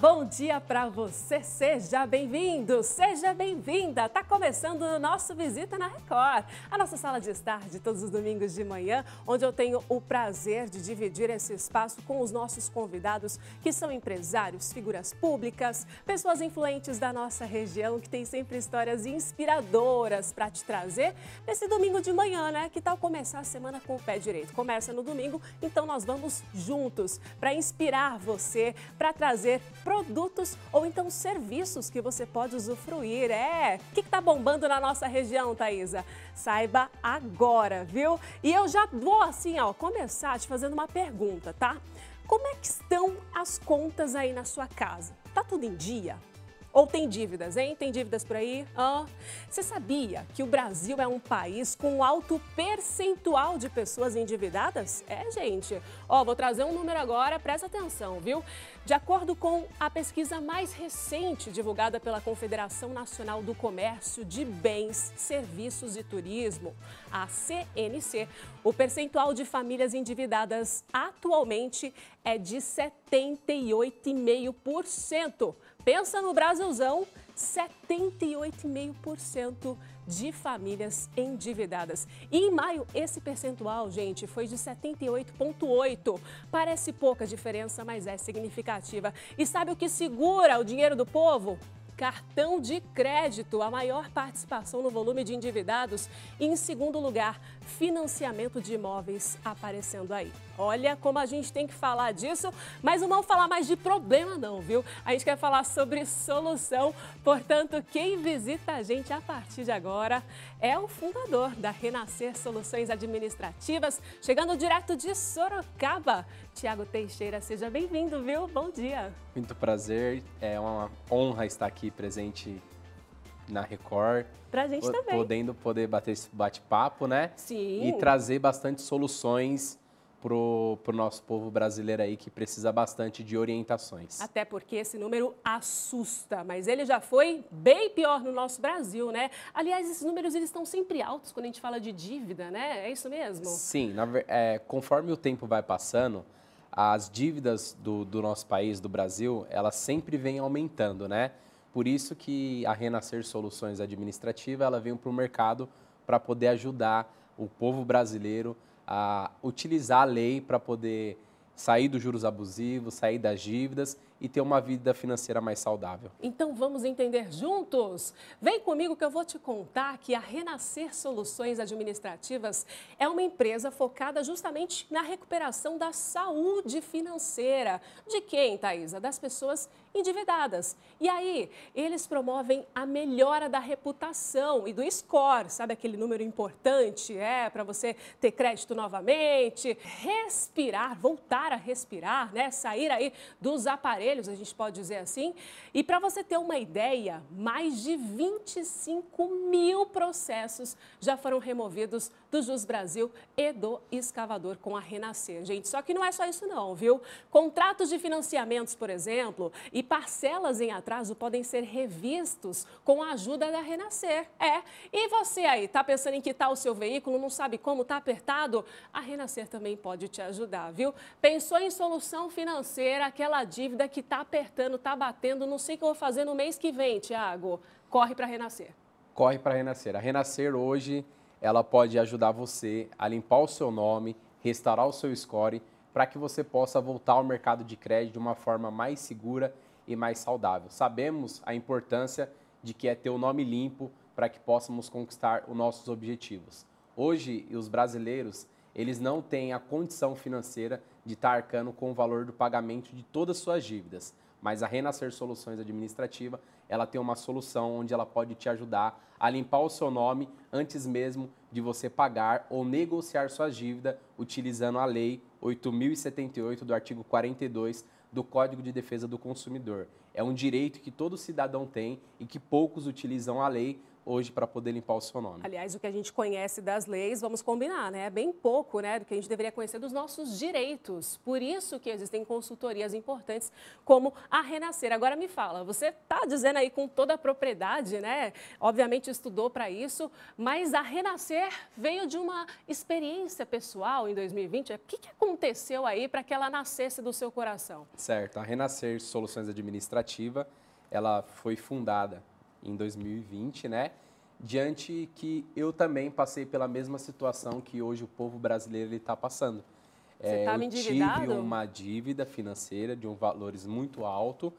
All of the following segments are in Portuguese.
bom dia para você. Seja bem-vindo, seja bem-vinda. Tá começando o nosso Visita na Record, a nossa sala de estar de todos os domingos de manhã, onde eu tenho o prazer de dividir esse espaço com os nossos convidados, que são empresários, figuras públicas, pessoas influentes da nossa região, que tem sempre histórias inspiradoras para te trazer nesse domingo de manhã, né? Que tal começar a semana com o pé direito? Começa no domingo, então nós vamos juntos para inspirar você, para trazer produtos ou então serviços que você pode usufruir. É, o que está bombando na nossa região, Thaisa? Saiba agora, viu? E eu já vou assim, ó, começar te fazendo uma pergunta, tá? Como é que estão as contas aí na sua casa? Tá tudo em dia? Ou tem dívidas, hein? Tem dívidas por aí? você sabia que o Brasil é um país com alto percentual de pessoas endividadas? É, gente. Ó, vou trazer um número agora, presta atenção, viu? De acordo com a pesquisa mais recente divulgada pela Confederação Nacional do Comércio de Bens, Serviços e Turismo, a CNC, o percentual de famílias endividadas atualmente é de 78,5%. Pensa no Brasilzão, 78,5% de famílias endividadas. E em maio, esse percentual, gente, foi de 78,8%. Parece pouca diferença, mas é significativa. E sabe o que segura o dinheiro do povo? Cartão de crédito, a maior participação no volume de endividados. E em segundo lugar, financiamento de imóveis aparecendo aí. Olha como a gente tem que falar disso, mas não vamos falar mais de problema não, viu? A gente quer falar sobre solução, portanto, quem visita a gente a partir de agora é o fundador da Renascer Soluções Administrativas, chegando direto de Sorocaba. Tiago Teixeira, seja bem-vindo, viu? Bom dia. Muito prazer, é uma honra estar aqui presente na Record. Pra gente também. Podendo poder bater esse bate-papo, né? Sim. E trazer bastante soluções pro, pro nosso povo brasileiro aí que precisa bastante de orientações. Até porque esse número assusta, mas ele já foi bem pior no nosso Brasil, né? Aliás, esses números eles estão sempre altos quando a gente fala de dívida, né? É isso mesmo? Sim, na, é, conforme o tempo vai passando, as dívidas do, do nosso país, do Brasil, elas sempre vêm aumentando, né? Por isso que a Renascer Soluções Administrativa ela veio para o mercado para poder ajudar o povo brasileiro a utilizar a lei para poder sair dos juros abusivos, sair das dívidas e ter uma vida financeira mais saudável. Então vamos entender juntos? Vem comigo que eu vou te contar que a Renascer Soluções Administrativas é uma empresa focada justamente na recuperação da saúde financeira. De quem, Thaisa? Das pessoas endividadas. E aí, eles promovem a melhora da reputação e do score, sabe aquele número importante, é, para você ter crédito novamente, respirar, voltar a respirar, né? Sair aí dos aparelhos a gente pode dizer assim. E para você ter uma ideia, mais de 25 mil processos já foram removidos do Jus Brasil e do Escavador com a Renascer. Gente, só que não é só isso não, viu? Contratos de financiamentos, por exemplo, e parcelas em atraso podem ser revistos com a ajuda da Renascer. É. E você aí, tá pensando em quitar o seu veículo, não sabe como, tá apertado? A Renascer também pode te ajudar, viu? Pensou em solução financeira, aquela dívida que que está apertando, está batendo, não sei o que eu vou fazer no mês que vem, Tiago. Corre para renascer. Corre para renascer. A renascer hoje, ela pode ajudar você a limpar o seu nome, restaurar o seu score, para que você possa voltar ao mercado de crédito de uma forma mais segura e mais saudável. Sabemos a importância de que é ter o nome limpo para que possamos conquistar os nossos objetivos. Hoje, os brasileiros eles não têm a condição financeira de estar arcando com o valor do pagamento de todas suas dívidas. Mas a Renascer Soluções Administrativa, ela tem uma solução onde ela pode te ajudar a limpar o seu nome antes mesmo de você pagar ou negociar sua dívida utilizando a lei 8078 do artigo 42 do Código de Defesa do Consumidor. É um direito que todo cidadão tem e que poucos utilizam a lei hoje para poder limpar o seu nome. Aliás, o que a gente conhece das leis, vamos combinar, né? É bem pouco, né, do que a gente deveria conhecer dos nossos direitos. Por isso que existem consultorias importantes como a Renascer. Agora me fala, você está dizendo aí com toda a propriedade, né? Obviamente estudou para isso, mas a Renascer veio de uma experiência pessoal em 2020. O que, que aconteceu aí para que ela nascesse do seu coração? Certo, a Renascer Soluções Administrativa, ela foi fundada em 2020, né? Diante que eu também passei pela mesma situação que hoje o povo brasileiro está passando. Você é, tá eu tive uma dívida financeira de um valores muito alto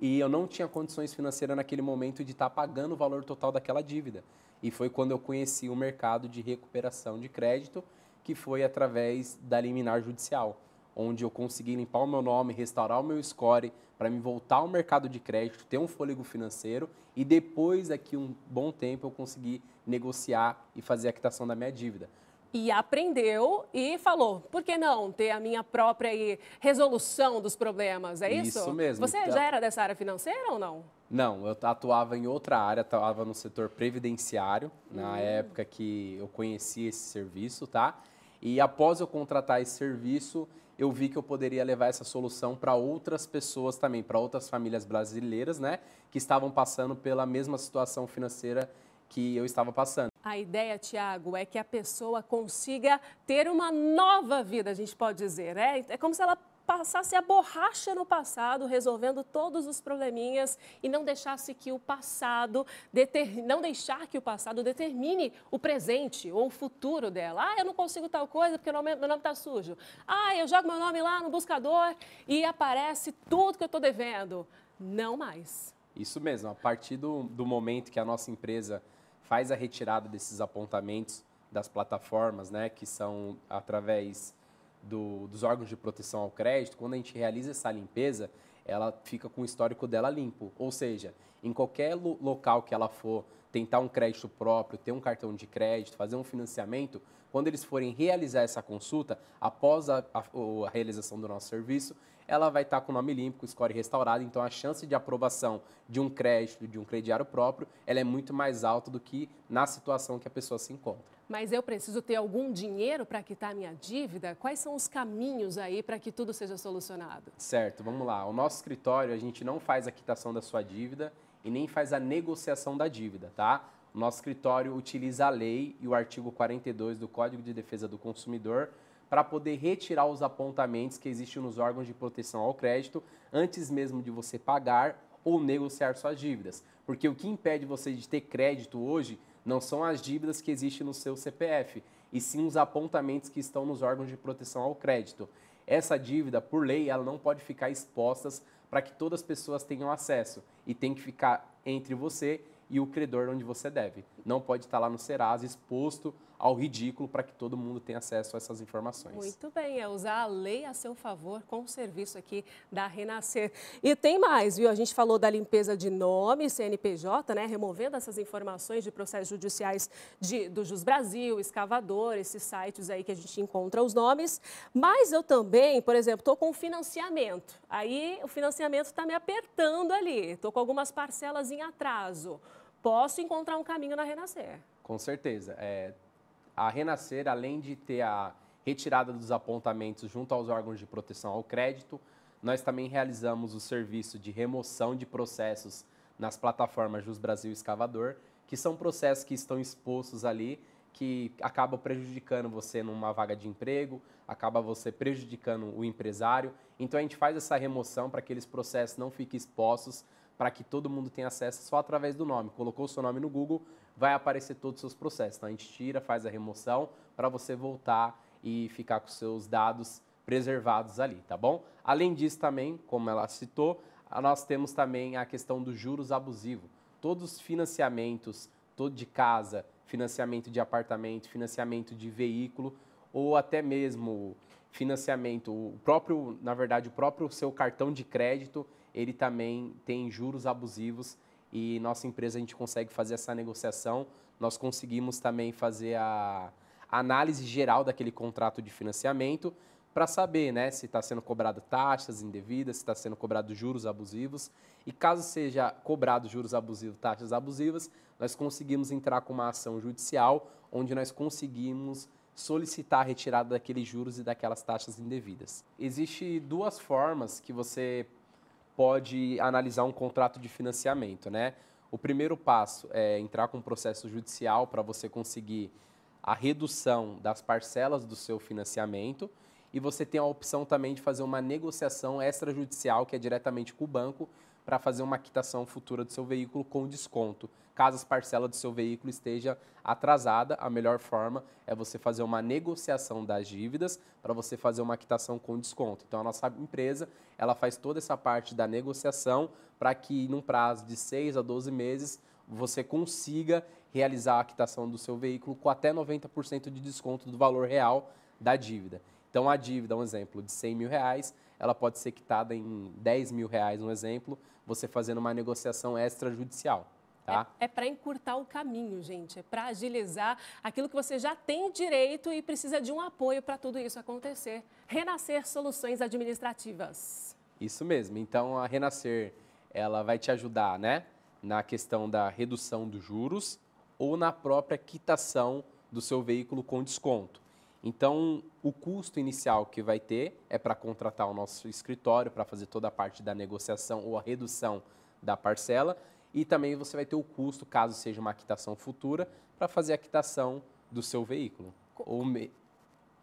e eu não tinha condições financeiras naquele momento de estar tá pagando o valor total daquela dívida. E foi quando eu conheci o mercado de recuperação de crédito, que foi através da liminar judicial, onde eu consegui limpar o meu nome, restaurar o meu score, para me voltar ao mercado de crédito, ter um fôlego financeiro e depois, daqui um bom tempo, eu conseguir negociar e fazer a quitação da minha dívida e aprendeu e falou: por que não ter a minha própria eh, resolução dos problemas? É isso? Isso mesmo. Você então... já era dessa área financeira ou não? Não, eu atuava em outra área, atuava no setor previdenciário, hum. na época que eu conheci esse serviço, tá? E após eu contratar esse serviço, eu vi que eu poderia levar essa solução para outras pessoas também, para outras famílias brasileiras, né, que estavam passando pela mesma situação financeira que eu estava passando. A ideia, Tiago, é que a pessoa consiga ter uma nova vida, a gente pode dizer. É, é como se ela passasse a borracha no passado, resolvendo todos os probleminhas e não deixasse que o passado deter... não deixar que o passado determine o presente ou o futuro dela. Ah, eu não consigo tal coisa porque meu nome está sujo. Ah, eu jogo meu nome lá no buscador e aparece tudo que eu estou devendo. Não mais. Isso mesmo. A partir do, do momento que a nossa empresa faz a retirada desses apontamentos das plataformas, né, que são através do, dos órgãos de proteção ao crédito, quando a gente realiza essa limpeza, ela fica com o histórico dela limpo. Ou seja, em qualquer lo local que ela for tentar um crédito próprio, ter um cartão de crédito, fazer um financiamento, quando eles forem realizar essa consulta, após a, a, a realização do nosso serviço, ela vai estar com o nome limpo, com o score restaurado, então a chance de aprovação de um crédito, de um crediário próprio, ela é muito mais alta do que na situação que a pessoa se encontra. Mas eu preciso ter algum dinheiro para quitar minha dívida? Quais são os caminhos aí para que tudo seja solucionado? Certo, vamos lá. O nosso escritório, a gente não faz a quitação da sua dívida, e nem faz a negociação da dívida, tá? Nosso escritório utiliza a lei e o artigo 42 do Código de Defesa do Consumidor para poder retirar os apontamentos que existem nos órgãos de proteção ao crédito antes mesmo de você pagar ou negociar suas dívidas. Porque o que impede você de ter crédito hoje não são as dívidas que existem no seu CPF, e sim os apontamentos que estão nos órgãos de proteção ao crédito. Essa dívida, por lei, ela não pode ficar expostas para que todas as pessoas tenham acesso e tem que ficar entre você e o credor onde você deve. Não pode estar lá no Serasa exposto ao ridículo para que todo mundo tenha acesso a essas informações. Muito bem, é usar a lei a seu favor com o serviço aqui da Renascer. E tem mais, viu? A gente falou da limpeza de nome, CNPJ, né? Removendo essas informações de processos judiciais de, do Jus Brasil, Escavador, esses sites aí que a gente encontra os nomes. Mas eu também, por exemplo, estou com financiamento. Aí o financiamento está me apertando ali, estou com algumas parcelas em atraso. Posso encontrar um caminho na Renascer. Com certeza. É, a Renascer, além de ter a retirada dos apontamentos junto aos órgãos de proteção ao crédito, nós também realizamos o serviço de remoção de processos nas plataformas Jus Brasil Escavador, que são processos que estão expostos ali, que acabam prejudicando você numa vaga de emprego, acaba você prejudicando o empresário. Então a gente faz essa remoção para que aqueles processos não fiquem expostos para que todo mundo tenha acesso só através do nome. Colocou o seu nome no Google, vai aparecer todos os seus processos. Então a gente tira, faz a remoção para você voltar e ficar com seus dados preservados ali, tá bom? Além disso também, como ela citou, nós temos também a questão dos juros abusivos. Todos os financiamentos, todo de casa, financiamento de apartamento, financiamento de veículo ou até mesmo financiamento, o próprio, na verdade, o próprio seu cartão de crédito, ele também tem juros abusivos e nossa empresa a gente consegue fazer essa negociação. Nós conseguimos também fazer a análise geral daquele contrato de financiamento para saber né, se está sendo cobrado taxas indevidas, se está sendo cobrado juros abusivos. E caso seja cobrado juros abusivos, taxas abusivas, nós conseguimos entrar com uma ação judicial onde nós conseguimos solicitar a retirada daqueles juros e daquelas taxas indevidas. Existem duas formas que você pode analisar um contrato de financiamento, né? O primeiro passo é entrar com um processo judicial para você conseguir a redução das parcelas do seu financiamento e você tem a opção também de fazer uma negociação extrajudicial, que é diretamente com o banco, para fazer uma quitação futura do seu veículo com desconto caso as parcelas do seu veículo esteja atrasada, a melhor forma é você fazer uma negociação das dívidas para você fazer uma quitação com desconto. Então a nossa empresa, ela faz toda essa parte da negociação para que num prazo de 6 a 12 meses você consiga realizar a quitação do seu veículo com até 90% de desconto do valor real da dívida. Então a dívida, um exemplo, de 100 mil reais, ela pode ser quitada em 10 mil reais, um exemplo, você fazendo uma negociação extrajudicial. É, tá? É, é para encurtar o caminho, gente, é para agilizar aquilo que você já tem direito e precisa de um apoio para tudo isso acontecer. Renascer Soluções Administrativas. Isso mesmo. Então a Renascer, ela vai te ajudar, né, na questão da redução dos juros ou na própria quitação do seu veículo com desconto. Então, o custo inicial que vai ter é para contratar o nosso escritório para fazer toda a parte da negociação ou a redução da parcela e também você vai ter o custo, caso seja uma quitação futura, para fazer a quitação do seu veículo. ou me...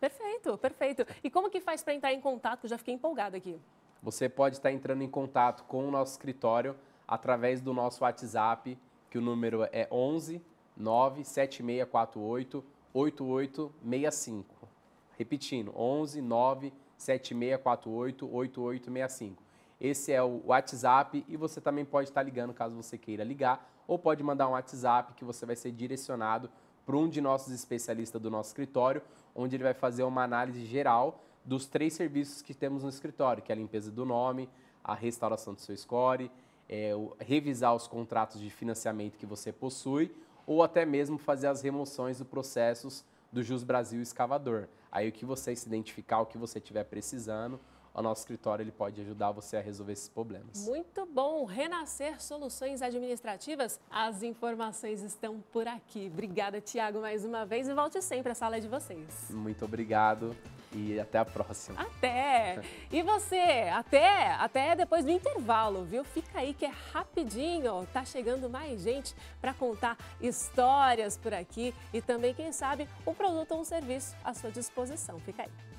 Perfeito, perfeito. E como que faz para entrar em contato? Eu Já fiquei empolgado aqui. Você pode estar tá entrando em contato com o nosso escritório através do nosso WhatsApp, que o número é 11 97648 8865. Repetindo, 11 97648 8865. Esse é o WhatsApp e você também pode estar ligando caso você queira ligar ou pode mandar um WhatsApp que você vai ser direcionado para um de nossos especialistas do nosso escritório, onde ele vai fazer uma análise geral dos três serviços que temos no escritório, que é a limpeza do nome, a restauração do seu score, é, o, revisar os contratos de financiamento que você possui ou até mesmo fazer as remoções dos processos do Jus Brasil Escavador. Aí o que você se identificar, o que você estiver precisando, o nosso escritório ele pode ajudar você a resolver esses problemas. Muito bom! Renascer Soluções Administrativas, as informações estão por aqui. Obrigada, Tiago, mais uma vez e volte sempre, a sala é de vocês. Muito obrigado e até a próxima. Até! E você, até, até depois do intervalo, viu? Fica aí que é rapidinho, tá chegando mais gente para contar histórias por aqui e também, quem sabe, um produto ou um serviço à sua disposição. Fica aí.